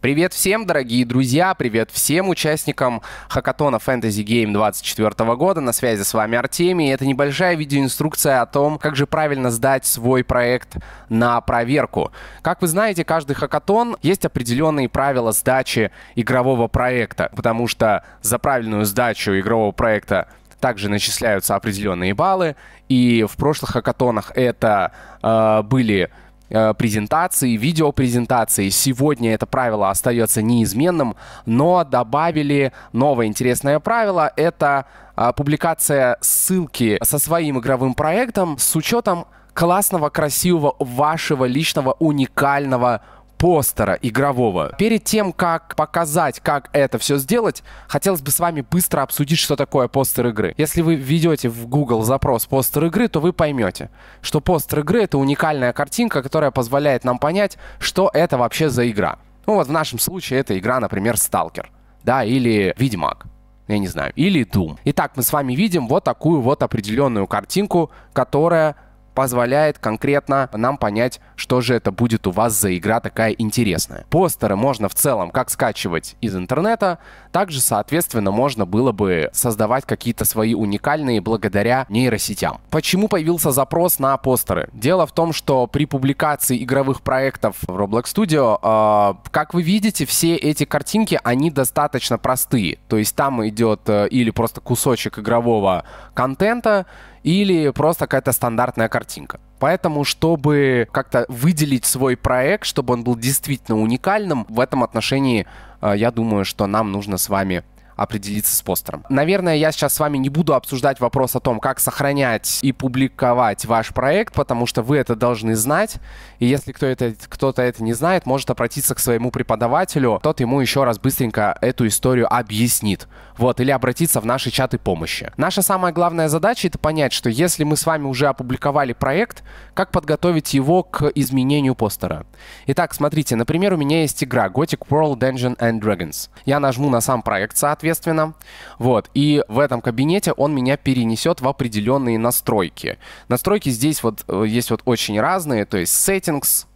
Привет всем, дорогие друзья, привет всем участникам хакатона Fantasy Game 24 года. На связи с вами Артемий. Это небольшая видеоинструкция о том, как же правильно сдать свой проект на проверку. Как вы знаете, каждый хакатон есть определенные правила сдачи игрового проекта, потому что за правильную сдачу игрового проекта также начисляются определенные баллы, и в прошлых хакатонах это э, были Э, презентации, видеопрезентации. Сегодня это правило остается неизменным, но добавили новое интересное правило. Это а, публикация ссылки со своим игровым проектом с учетом классного, красивого, вашего личного, уникального постера игрового. Перед тем, как показать, как это все сделать, хотелось бы с вами быстро обсудить, что такое постер игры. Если вы введете в Google запрос постер игры, то вы поймете, что постер игры — это уникальная картинка, которая позволяет нам понять, что это вообще за игра. Ну вот в нашем случае это игра, например, Сталкер, да, или Ведьмак я не знаю, или Doom. Итак, мы с вами видим вот такую вот определенную картинку, которая позволяет конкретно нам понять, что же это будет у вас за игра такая интересная. Постеры можно в целом как скачивать из интернета, также, соответственно, можно было бы создавать какие-то свои уникальные благодаря нейросетям. Почему появился запрос на постеры? Дело в том, что при публикации игровых проектов в Roblox Studio, э, как вы видите, все эти картинки, они достаточно простые. То есть там идет э, или просто кусочек игрового контента, или просто какая-то стандартная картинка. Поэтому, чтобы как-то выделить свой проект, чтобы он был действительно уникальным, в этом отношении э, я думаю, что нам нужно с вами определиться с постером. Наверное, я сейчас с вами не буду обсуждать вопрос о том, как сохранять и публиковать ваш проект, потому что вы это должны знать. И если кто это, кто-то это не знает, может обратиться к своему преподавателю, тот ему еще раз быстренько эту историю объяснит. Вот, или обратиться в наши чаты помощи. Наша самая главная задача — это понять, что если мы с вами уже опубликовали проект, как подготовить его к изменению постера. Итак, смотрите, например, у меня есть игра Gothic World Dungeon and Dragons. Я нажму на сам проект, соответственно, соответственно. Вот. И в этом кабинете он меня перенесет в определенные настройки. Настройки здесь вот э, есть вот очень разные, то есть settings,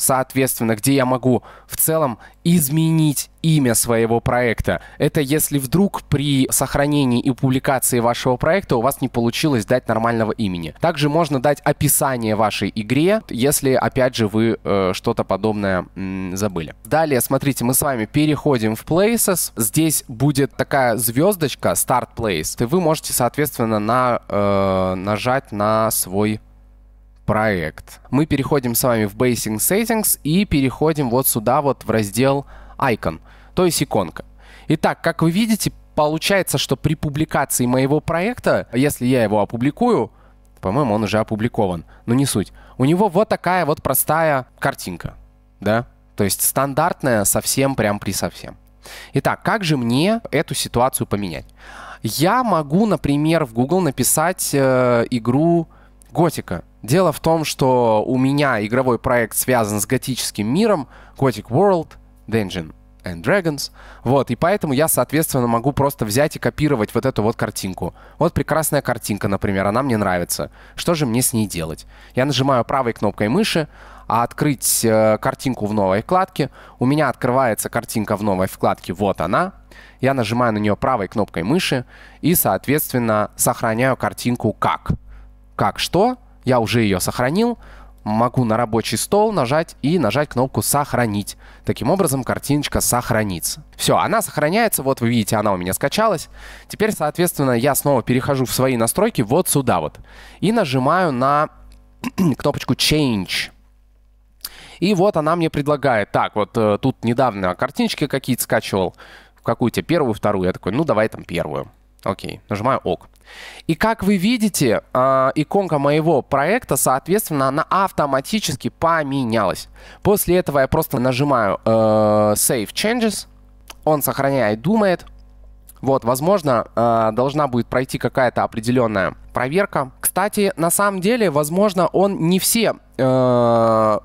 соответственно, где я могу в целом изменить имя своего проекта. Это если вдруг при сохранении и публикации вашего проекта у вас не получилось дать нормального имени. Также можно дать описание вашей игре, если, опять же, вы э, что-то подобное м, забыли. Далее, смотрите, мы с вами переходим в Places. Здесь будет такая звездочка Start Place. И вы можете, соответственно, на, э, нажать на свой проект. Мы переходим с вами в Basing Settings и переходим вот сюда вот в раздел Icon, то есть иконка. Итак, как вы видите, получается, что при публикации моего проекта, если я его опубликую, по-моему, он уже опубликован, но не суть, у него вот такая вот простая картинка, да? То есть стандартная совсем прям при совсем. Итак, как же мне эту ситуацию поменять? Я могу, например, в Google написать э, игру Готика. Дело в том, что у меня игровой проект связан с готическим миром, Gothic World, Dungeon and Dragons. Вот, и поэтому я, соответственно, могу просто взять и копировать вот эту вот картинку. Вот прекрасная картинка, например, она мне нравится. Что же мне с ней делать? Я нажимаю правой кнопкой мыши, а открыть э, картинку в новой вкладке. У меня открывается картинка в новой вкладке, вот она. Я нажимаю на нее правой кнопкой мыши и, соответственно, сохраняю картинку как как что, я уже ее сохранил, могу на рабочий стол нажать и нажать кнопку «Сохранить». Таким образом, картиночка сохранится. Все, она сохраняется. Вот вы видите, она у меня скачалась. Теперь, соответственно, я снова перехожу в свои настройки вот сюда вот. И нажимаю на кнопочку «Change». И вот она мне предлагает. Так, вот э, тут недавно картиночки какие-то скачивал. Какую-то первую, вторую. Я такой, ну давай там первую. Окей, нажимаю ОК. И как вы видите, а, иконка моего проекта, соответственно, она автоматически поменялась. После этого я просто нажимаю э, Save Changes, он сохраняет, думает. Вот, возможно, э, должна будет пройти какая-то определенная проверка. Кстати, на самом деле, возможно, он не все э,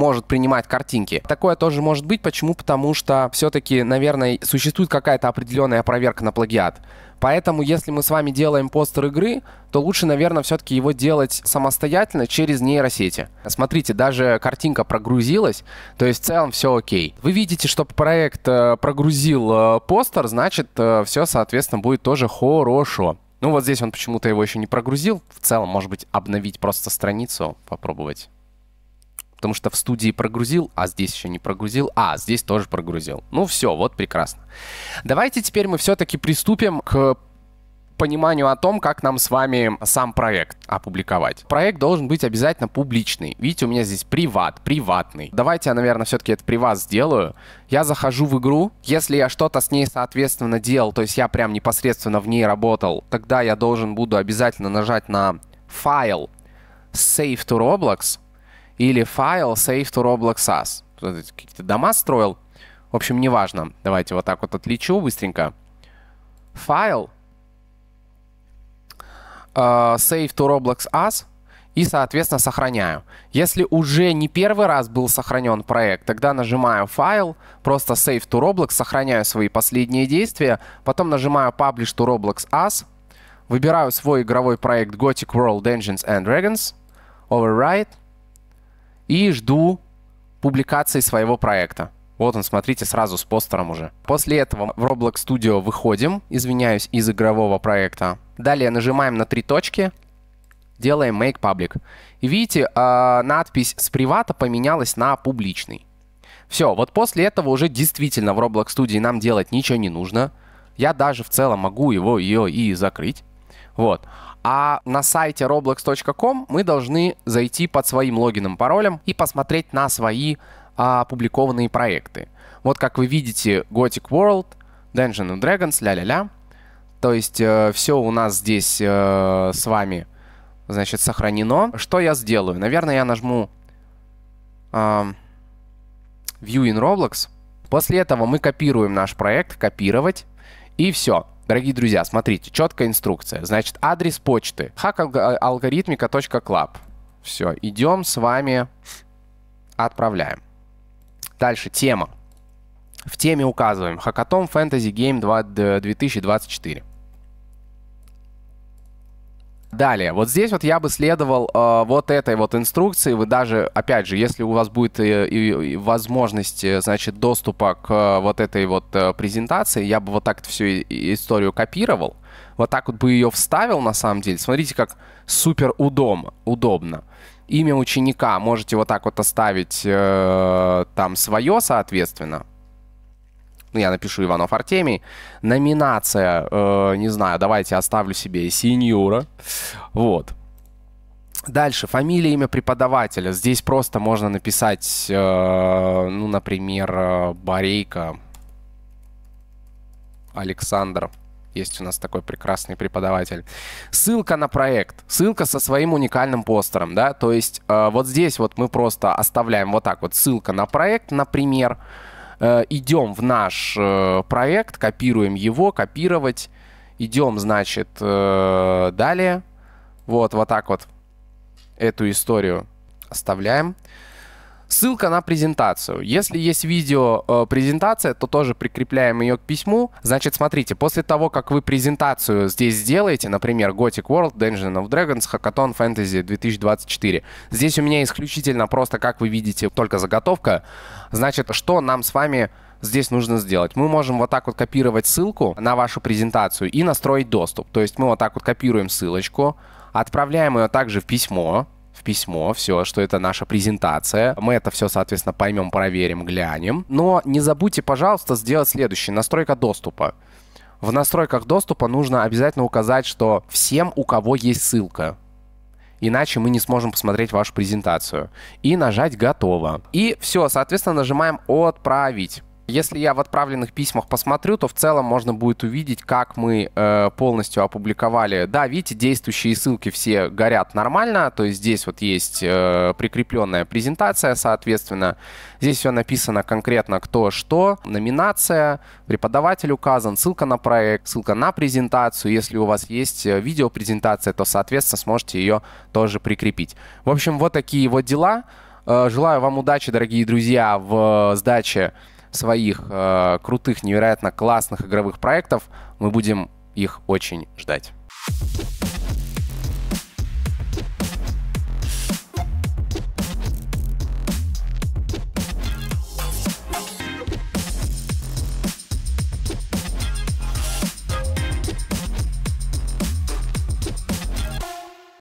может принимать картинки. Такое тоже может быть. Почему? Потому что все-таки, наверное, существует какая-то определенная проверка на плагиат. Поэтому, если мы с вами делаем постер игры, то лучше, наверное, все-таки его делать самостоятельно через нейросети. Смотрите, даже картинка прогрузилась, то есть в целом все окей. Вы видите, что проект э, прогрузил э, постер, значит, э, все, соответственно, будет тоже хорошо. Ну вот здесь он почему-то его еще не прогрузил. В целом, может быть, обновить просто страницу, попробовать. Потому что в студии прогрузил, а здесь еще не прогрузил, а здесь тоже прогрузил. Ну все, вот прекрасно. Давайте теперь мы все-таки приступим к пониманию о том, как нам с вами сам проект опубликовать. Проект должен быть обязательно публичный. Видите, у меня здесь приват, приватный. Давайте я, наверное, все-таки это приват сделаю. Я захожу в игру. Если я что-то с ней, соответственно, делал, то есть я прям непосредственно в ней работал, тогда я должен буду обязательно нажать на файл Save to Roblox или файл save to Roblox as. Какие-то дома строил. В общем, неважно. Давайте вот так вот отличу быстренько. Файл э, save to Roblox as и, соответственно, сохраняю. Если уже не первый раз был сохранен проект, тогда нажимаю «Файл», просто «Save to Roblox», сохраняю свои последние действия, потом нажимаю «Publish to Roblox As», выбираю свой игровой проект «Gothic World Dungeons and Dragons», «Override», и жду публикации своего проекта. Вот он, смотрите, сразу с постером уже. После этого в Roblox Studio выходим, извиняюсь, из игрового проекта. Далее нажимаем на три точки, делаем Make Public. И видите, а, надпись с привата поменялась на публичный. Все, вот после этого уже действительно в Roblox Studio нам делать ничего не нужно. Я даже в целом могу его ее и закрыть. Вот. А на сайте roblox.com мы должны зайти под своим логином, паролем и посмотреть на свои а, опубликованные проекты. Вот как вы видите, Gothic World, Dungeon and Dragons, ля-ля-ля. То есть э, все у нас здесь э, с вами, значит, сохранено. Что я сделаю? Наверное, я нажму э, View in Roblox. После этого мы копируем наш проект, копировать, и все. Дорогие друзья, смотрите, четкая инструкция. Значит, адрес почты hackalgorithmica.club. Все, идем с вами, отправляем. Дальше тема. В теме указываем Хакатон fantasy game 2024. Далее, вот здесь вот я бы следовал э, вот этой вот инструкции. Вы даже, опять же, если у вас будет э, и, и возможность, э, значит, доступа к э, вот этой вот э, презентации, я бы вот так всю историю копировал, вот так вот бы ее вставил на самом деле. Смотрите, как супер удобно. удобно. Имя ученика можете вот так вот оставить э, там свое, соответственно ну, я напишу Иванов Артемий. Номинация, э, не знаю, давайте оставлю себе сеньора. Вот. Дальше, фамилия, имя преподавателя. Здесь просто можно написать, э, ну, например, э, Борейко Александр. Есть у нас такой прекрасный преподаватель. Ссылка на проект. Ссылка со своим уникальным постером, да. То есть э, вот здесь вот мы просто оставляем вот так вот ссылка на проект, например. Например Э, идем в наш э, проект, копируем его, копировать, идем, значит, э, далее, вот, вот так вот эту историю оставляем. Ссылка на презентацию. Если есть видео э, презентация, то тоже прикрепляем ее к письму. Значит, смотрите, после того, как вы презентацию здесь сделаете, например, Gothic World, Dungeon of Dragons, Hackathon Fantasy 2024, здесь у меня исключительно просто, как вы видите, только заготовка. Значит, что нам с вами здесь нужно сделать. Мы можем вот так вот копировать ссылку на вашу презентацию и настроить доступ. То есть мы вот так вот копируем ссылочку, отправляем ее также в письмо, в письмо все, что это наша презентация. Мы это все, соответственно, поймем, проверим, глянем. Но не забудьте, пожалуйста, сделать следующее. Настройка доступа. В настройках доступа нужно обязательно указать, что всем, у кого есть ссылка. Иначе мы не сможем посмотреть вашу презентацию. И нажать «Готово». И все, соответственно, нажимаем «Отправить». Если я в отправленных письмах посмотрю, то в целом можно будет увидеть, как мы э, полностью опубликовали. Да, видите, действующие ссылки все горят нормально, то есть здесь вот есть э, прикрепленная презентация, соответственно. Здесь все написано конкретно кто что, номинация, преподаватель указан, ссылка на проект, ссылка на презентацию. Если у вас есть э, видеопрезентация, то, соответственно, сможете ее тоже прикрепить. В общем, вот такие вот дела. Э, желаю вам удачи, дорогие друзья, в э, сдаче своих э, крутых, невероятно классных игровых проектов. Мы будем их очень ждать.